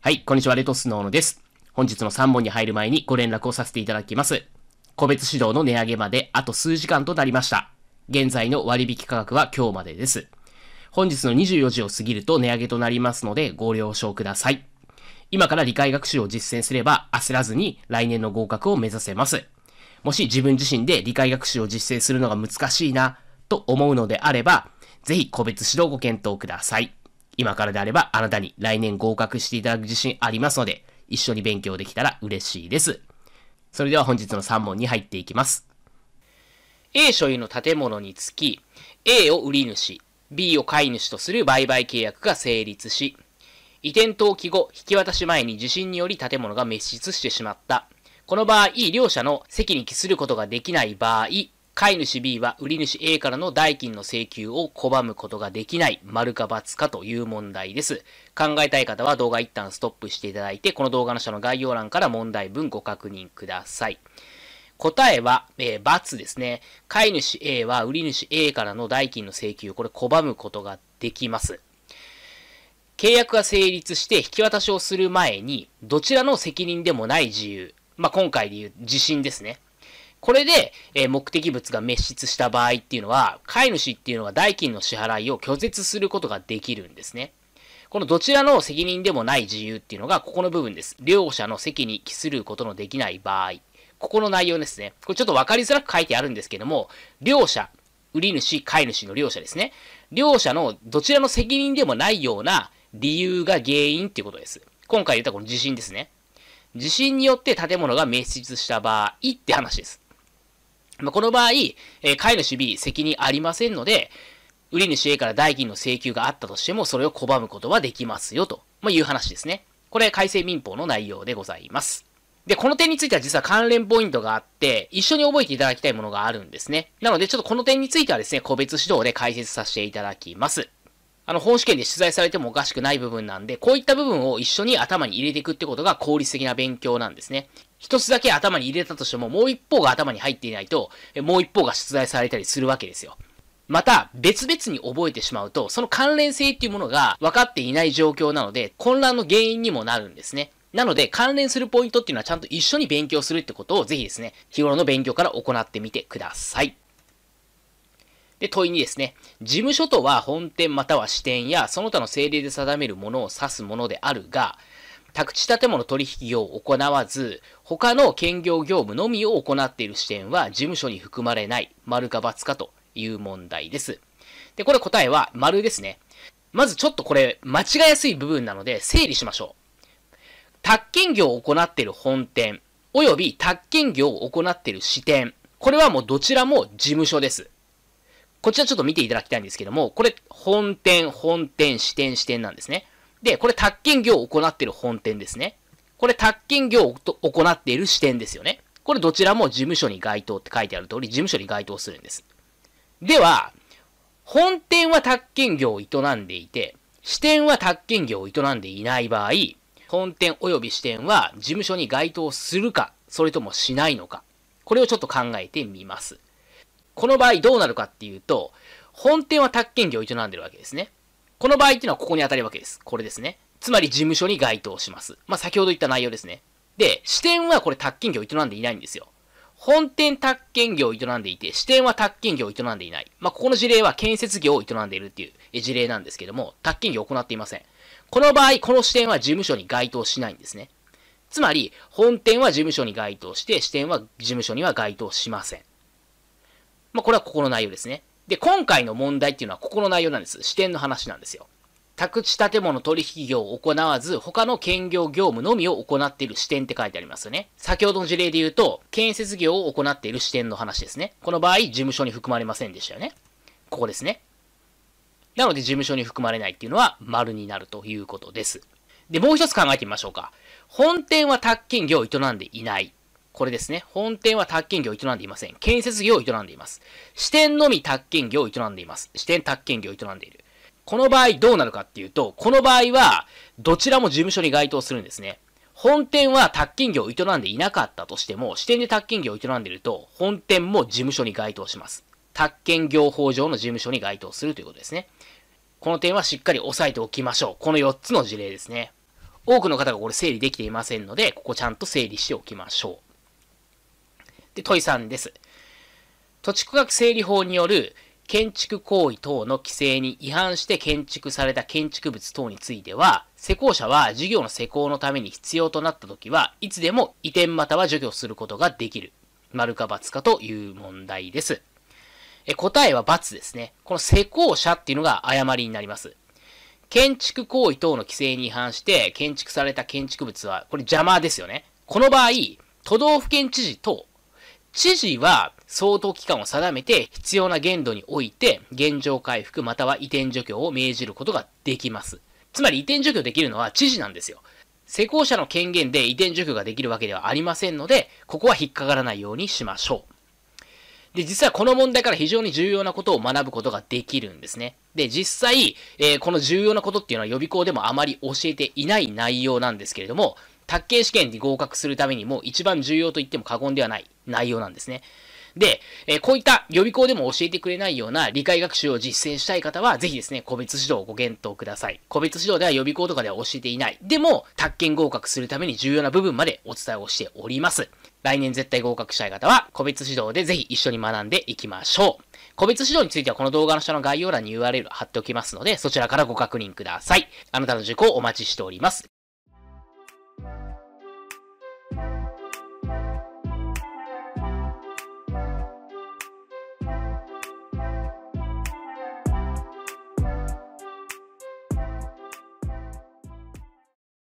はい、こんにちは、レトスノーノです。本日の3本に入る前にご連絡をさせていただきます。個別指導の値上げまであと数時間となりました。現在の割引価格は今日までです。本日の24時を過ぎると値上げとなりますのでご了承ください。今から理解学習を実践すれば焦らずに来年の合格を目指せます。もし自分自身で理解学習を実践するのが難しいなと思うのであれば、ぜひ個別指導ご検討ください。今からであればあなたに来年合格していただく自信ありますので、一緒に勉強できたら嬉しいです。それでは本日の3問に入っていきます。A 所有の建物につき、A を売り主、B を買い主とする売買契約が成立し、移転登記後、引き渡し前に地震により建物が滅失してしまった。この場合、両者の席に帰することができない場合、買い主 B は売り主 A からの代金の請求を拒むことができない、丸か×かという問題です。考えたい方は動画一旦ストップしていただいて、この動画の下の概要欄から問題文ご確認ください。答えは、えー、×ですね。買い主 A は売り主 A からの代金の請求、これ拒むことができます。契約が成立して引き渡しをする前に、どちらの責任でもない自由、まあ、今回で言う地震ですね。これで、え目的物が滅失した場合っていうのは、飼い主っていうのは代金の支払いを拒絶することができるんですね。このどちらの責任でもない自由っていうのが、ここの部分です。両者の責に帰することのできない場合。ここの内容ですね。これちょっと分かりづらく書いてあるんですけども、両者、売り主、飼い主の両者ですね。両者のどちらの責任でもないような理由が原因っていうことです。今回言ったこの地震ですね。地震によって建物が滅失した場合って話です。まあ、この場合、え買い主 B 責任ありませんので、売り主 A から代金の請求があったとしても、それを拒むことはできますよと、まあ、いう話ですね。これ改正民法の内容でございます。で、この点については実は関連ポイントがあって、一緒に覚えていただきたいものがあるんですね。なので、ちょっとこの点についてはですね、個別指導で解説させていただきます。あの、本試験で取材されてもおかしくない部分なんで、こういった部分を一緒に頭に入れていくってことが効率的な勉強なんですね。一つだけ頭に入れたとしても、もう一方が頭に入っていないと、もう一方が出題されたりするわけですよ。また、別々に覚えてしまうと、その関連性っていうものが分かっていない状況なので、混乱の原因にもなるんですね。なので、関連するポイントっていうのはちゃんと一緒に勉強するってことをぜひですね、日頃の勉強から行ってみてください。で、問いにですね、事務所とは本店または支店やその他の政令で定めるものを指すものであるが、宅地建物取引業を行わず、他の兼業業務のみを行っている支店は事務所に含まれない、丸か×かという問題です。で、これ答えは丸ですね。まずちょっとこれ間違いやすい部分なので整理しましょう。宅建業を行っている本店、および宅建業を行っている支店、これはもうどちらも事務所です。こちらちょっと見ていただきたいんですけども、これ、本店、本店、支店、支店なんですね。で、これ、宅建業を行っている本店ですね。これ、宅建業を行っている支店ですよね。これ、どちらも事務所に該当って書いてある通り、事務所に該当するんです。では、本店は宅建業を営んでいて、支店は宅建業を営んでいない場合、本店及び支店は事務所に該当するか、それともしないのか、これをちょっと考えてみます。この場合どうなるかっていうと、本店は宅建業を営んでるわけですね。この場合っていうのはここに当たるわけです。これですね。つまり事務所に該当します。まあ、先ほど言った内容ですね。で、支店はこれ宅建業を営んでいないんですよ。本店宅建業を営んでいて、支店は宅建業を営んでいない。まあ、ここの事例は建設業を営んでいるっていう事例なんですけども、宅建業を行っていません。この場合、この支店は事務所に該当しないんですね。つまり、本店は事務所に該当して、支店は事務所には該当しません。まあ、これはここの内容ですね。で、今回の問題っていうのはここの内容なんです。視点の話なんですよ。宅地建物取引業を行わず、他の兼業業務のみを行っている視点って書いてありますよね。先ほどの事例で言うと、建設業を行っている視点の話ですね。この場合、事務所に含まれませんでしたよね。ここですね。なので、事務所に含まれないっていうのは、丸になるということです。で、もう一つ考えてみましょうか。本店は宅建業を営んでいない。これですね。本店は宅建業を営んでいません。建設業を営んでいます。支店のみ宅建業を営んでいます。支店宅建業を営んでいる。この場合どうなるかっていうと、この場合はどちらも事務所に該当するんですね。本店は宅建業を営んでいなかったとしても、支店で宅建業を営んでいると、本店も事務所に該当します。宅建業法上の事務所に該当するということですね。この点はしっかり押さえておきましょう。この4つの事例ですね。多くの方がこれ整理できていませんので、ここちゃんと整理しておきましょう。で、問いさんです。土地区画整理法による建築行為等の規制に違反して建築された建築物等については、施工者は事業の施工のために必要となった時は、いつでも移転または除去することができる。丸か×かという問題です。え答えは×ですね。この施工者っていうのが誤りになります。建築行為等の規制に違反して建築された建築物は、これ邪魔ですよね。この場合、都道府県知事等知事は相当期間を定めて必要な限度において現状回復または移転除去を命じることができます。つまり移転除去できるのは知事なんですよ。施工者の権限で移転除去ができるわけではありませんので、ここは引っかからないようにしましょう。で、実はこの問題から非常に重要なことを学ぶことができるんですね。で、実際、えー、この重要なことっていうのは予備校でもあまり教えていない内容なんですけれども、卓研試験に合格するためにも一番重要と言っても過言ではない内容なんですね。で、えー、こういった予備校でも教えてくれないような理解学習を実践したい方は、ぜひですね、個別指導をご検討ください。個別指導では予備校とかでは教えていない。でも、宅建合格するために重要な部分までお伝えをしております。来年絶対合格したい方は、個別指導でぜひ一緒に学んでいきましょう。個別指導についてはこの動画の下の概要欄に URL 貼っておきますので、そちらからご確認ください。あなたの受講お待ちしております。